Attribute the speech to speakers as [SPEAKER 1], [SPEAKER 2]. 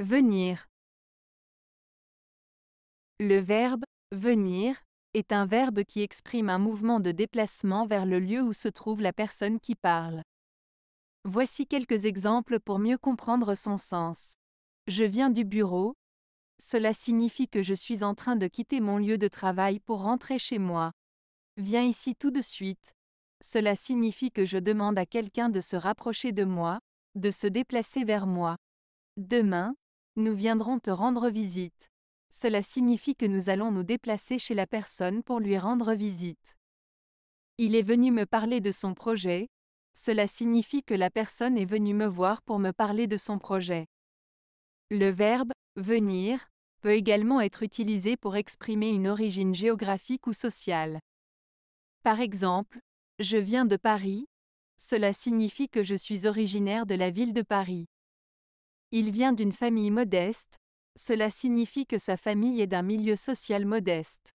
[SPEAKER 1] Venir. Le verbe
[SPEAKER 2] venir est un verbe qui exprime un mouvement de déplacement vers le lieu où se trouve la personne qui parle. Voici quelques exemples pour mieux comprendre son sens. Je viens du bureau. Cela signifie que je suis en train de quitter mon lieu de travail pour rentrer chez moi. Viens ici tout de suite. Cela signifie que je demande à quelqu'un de se rapprocher de moi, de se déplacer vers moi. Demain, nous viendrons te rendre visite. Cela signifie que nous allons nous déplacer chez la personne pour lui rendre visite. Il est venu me parler de son projet. Cela signifie que la personne est venue me voir pour me parler de son projet. Le verbe venir peut également être utilisé pour exprimer une origine géographique ou sociale. Par exemple, je viens de Paris. Cela signifie que je suis originaire de la ville de Paris. Il vient d'une famille modeste, cela signifie que sa famille est d'un milieu social
[SPEAKER 1] modeste.